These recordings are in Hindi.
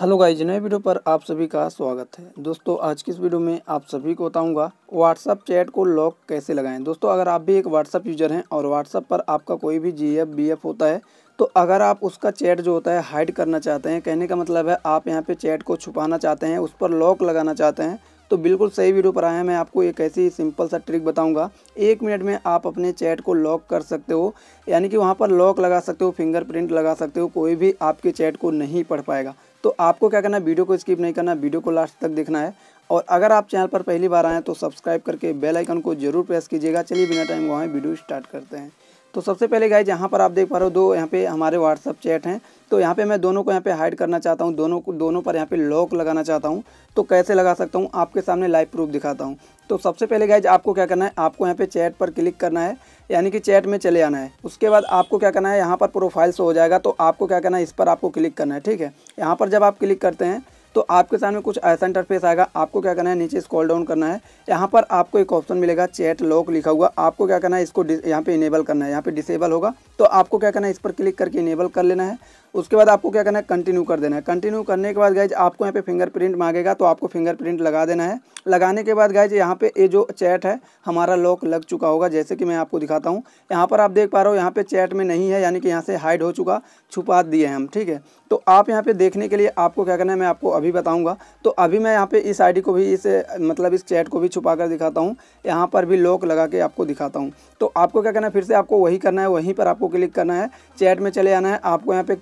हेलो गाइज नए वीडियो पर आप सभी का स्वागत है दोस्तों आज की इस वीडियो में आप सभी को बताऊंगा व्हाट्सअप चैट को लॉक कैसे लगाएं दोस्तों अगर आप भी एक व्हाट्सअप यूज़र हैं और व्हाट्सअप पर आपका कोई भी जी एफ बी एफ होता है तो अगर आप उसका चैट जो होता है हाइड करना चाहते हैं कहने का मतलब है आप यहाँ पर चैट को छुपाना चाहते हैं उस पर लॉक लगाना चाहते हैं तो बिल्कुल सही वीडियो पर आया मैं आपको एक ऐसी सिंपल सा ट्रिक बताऊंगा एक मिनट में आप अपने चैट को लॉक कर सकते हो यानी कि वहाँ पर लॉक लगा सकते हो फिंगरप्रिंट लगा सकते हो कोई भी आपके चैट को नहीं पढ़ पाएगा तो आपको क्या करना है वीडियो को स्किप नहीं करना वीडियो को लास्ट तक देखना है और अगर आप चैनल पर पहली बार आएँ तो सब्सक्राइब करके बेल आइकन को जरूर प्रेस कीजिएगा चलिए बिना टाइम वहाँ वीडियो स्टार्ट करते हैं तो सबसे पहले गाइज यहाँ पर आप देख पा रहे हो दो यहाँ पे हमारे व्हाट्सअप चैट हैं तो यहाँ पे मैं दोनों को यहाँ पे हाइड करना चाहता हूँ दोनों को दोनों पर यहाँ पे लॉक लगाना चाहता हूँ तो कैसे लगा सकता हूँ आपके सामने लाइव प्रूफ दिखाता हूँ तो सबसे पहले गाइज आपको क्या करना है आपको यहाँ पे चैट पर क्लिक करना है यानी कि चैट में चले आना है उसके बाद आपको क्या करना है यहाँ पर प्रोफाइल शो हो जाएगा तो आपको क्या करना है इस पर आपको क्लिक करना है ठीक है यहाँ पर जब आप क्लिक करते हैं तो आपके सामने कुछ ऐसा इंटरफेस आएगा आपको क्या करना है नीचे स्क्रॉल डाउन करना है यहाँ पर आपको एक ऑप्शन मिलेगा चैट लॉक लिखा हुआ आपको क्या करना है इसको यहाँ पे इनेबल करना है यहाँ पे डिसेबल होगा तो आपको क्या करना है इस पर क्लिक करके इनेबल कर लेना है उसके बाद आपको क्या करना है कंटिन्यू कर देना है कंटिन्यू करने के बाद गाइज आपको यहाँ पे फिंगरप्रिंट मांगेगा तो आपको फिंगरप्रिंट लगा देना है लगाने के बाद गाइज यहाँ पे ये जो चैट है हमारा लॉक लग चुका होगा जैसे कि मैं आपको दिखाता हूँ यहाँ पर आप देख पा रहे हो यहाँ पे चैट में नहीं है यानी कि यहाँ से हाइड हो चुका छुपा दिए हैं हम ठीक है तो आप यहाँ पे देखने के लिए आपको क्या करना है मैं आपको अभी बताऊंगा तो अभी मैं यहाँ पे इस आईडी को भी इस मतलब इस चैट को भी छुपा कर दिखाता हूँ यहाँ पर भी लॉक लगा के आपको दिखाता हूँ तो आपको क्या करना है फिर से आपको वही करना है वहीं पर आपको क्लिक करना है चैट में चले आना है आपको यहाँ पे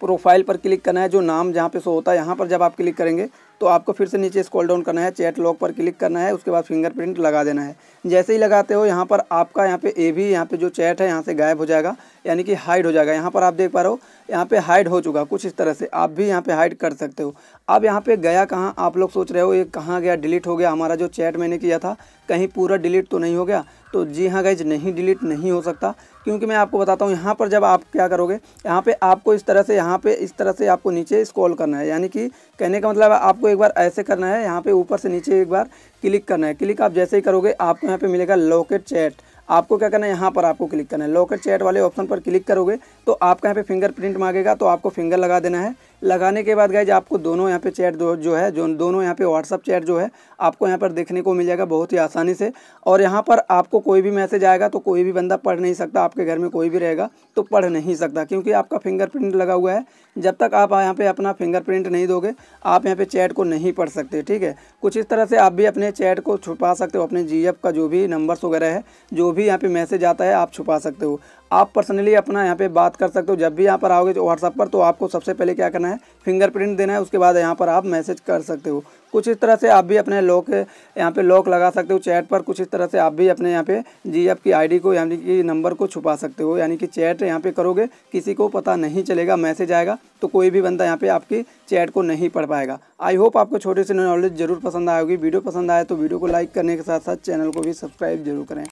प्रोफाइल पर क्लिक करना है जो नाम जहाँ पे शो होता है यहाँ पर जब आप क्लिक करेंगे तो आपको फिर से नीचे स्क्रॉल डाउन करना है चैट लॉक पर क्लिक करना है उसके बाद फिंगरप्रिंट लगा देना है जैसे ही लगाते हो यहाँ पर आपका यहाँ पे ए भी यहाँ पे जो चैट है यहाँ से गायब हो जाएगा यानी कि हाइड हो जाएगा यहाँ पर आप देख पा रहे हो यहाँ पे हाइड हो चुका कुछ इस तरह से आप भी यहाँ पे हाइड कर सकते हो अब यहाँ पे गया कहाँ आप लोग सोच रहे हो ये कहाँ गया डिलीट हो गया हमारा जो चैट मैंने किया था कहीं पूरा डिलीट तो नहीं हो गया तो जी हाँ गाइज नहीं डिलीट नहीं हो सकता क्योंकि मैं आपको बताता हूँ यहाँ पर जब आप क्या करोगे यहाँ पे आपको इस तरह से यहाँ पे इस तरह से आपको नीचे स्क्रॉल करना है यानी कि कहने का मतलब आपको एक बार ऐसे करना है यहाँ पे ऊपर से नीचे एक बार क्लिक करना है क्लिक आप जैसे ही करोगे आपको यहाँ पे मिलेगा लॉकेट चैट आपको क्या करना है यहाँ पर आपको क्लिक करना है लॉकेट चैट वाले ऑप्शन पर क्लिक करोगे तो आपका यहाँ पे प्रिंट मांगेगा तो आपको फिंगर लगा देना है लगाने के बाद गाइज आपको दोनों यहाँ पे चैट दो जो है जो दोनों यहाँ पे व्हाट्सअप चैट जो है आपको यहाँ पर देखने को मिल जाएगा बहुत ही आसानी से और यहाँ पर आपको कोई भी मैसेज आएगा तो कोई भी बंदा पढ़ नहीं सकता आपके घर में कोई भी रहेगा तो पढ़ नहीं सकता क्योंकि आपका फिंगरप्रिंट लगा हुआ है जब तक आप यहाँ पर अपना फिंगरप्रिंट नहीं दोगे आप यहाँ पर चैट को नहीं पढ़ सकते ठीक है कुछ इस तरह से आप भी अपने चैट को छुपा सकते हो अपने जी का जो भी नंबर्स वगैरह है जो भी यहाँ पर मैसेज आता है आप छुपा सकते हो आप पर्सनली अपना यहाँ पे बात कर सकते हो जब भी यहाँ पर आओगे व्हाट्सअप पर तो आपको सबसे पहले क्या करना है फिंगरप्रिंट देना है उसके बाद यहाँ पर आप मैसेज कर सकते हो कुछ इस तरह से आप भी अपने लॉक यहाँ पे लॉक लगा सकते हो चैट पर कुछ इस तरह से आप भी अपने यहाँ पे जी आपकी आईडी को यानी कि नंबर को छुपा सकते हो यानी कि चैट यहाँ पे करोगे किसी को पता नहीं चलेगा मैसेज आएगा तो कोई भी बंदा यहाँ पे आपकी चैट को नहीं पढ़ पाएगा आई होप आपको छोटे से नॉलेज जरूर पसंद आएगी वीडियो पसंद आए तो वीडियो को लाइक करने के साथ साथ चैनल को भी सब्सक्राइब जरूर करें